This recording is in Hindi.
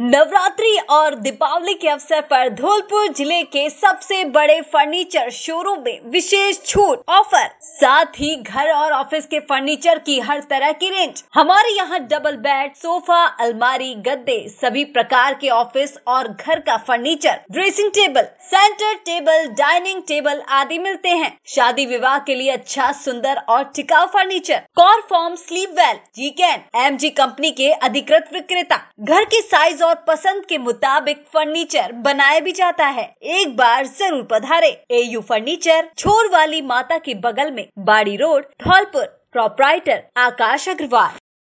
नवरात्रि और दीपावली के अवसर पर धौलपुर जिले के सबसे बड़े फर्नीचर शोरूम में विशेष छूट ऑफर साथ ही घर और ऑफिस के फर्नीचर की हर तरह की रेंज हमारे यहाँ डबल बेड सोफा अलमारी गद्दे सभी प्रकार के ऑफिस और घर का furniture dressing table centre table dining table आदि मिलते हैं शादी विवाह के लिए अच्छा सुंदर और टिकाऊ furniture coir foam Sleepwell जी कैन एम जी कंपनी के अधिकृत विक्रेता घर के साइज और पसंद के मुताबिक फर्नीचर बनाया भी जाता है एक बार जरूर पधारे ए यू फर्नीचर छोर वाली माता के बगल में बाड़ी रोड धौलपुर प्रोपराइटर आकाश अग्रवाल